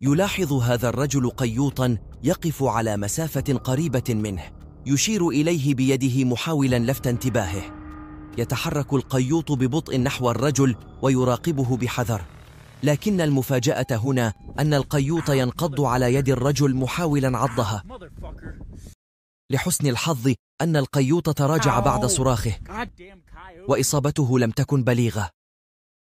يلاحظ هذا الرجل قيوطا يقف على مسافة قريبة منه يشير إليه بيده محاولا لفت انتباهه يتحرك القيوط ببطء نحو الرجل ويراقبه بحذر لكن المفاجأة هنا أن القيوط ينقض على يد الرجل محاولا عضها لحسن الحظ أن القيوط تراجع بعد صراخه وإصابته لم تكن بليغة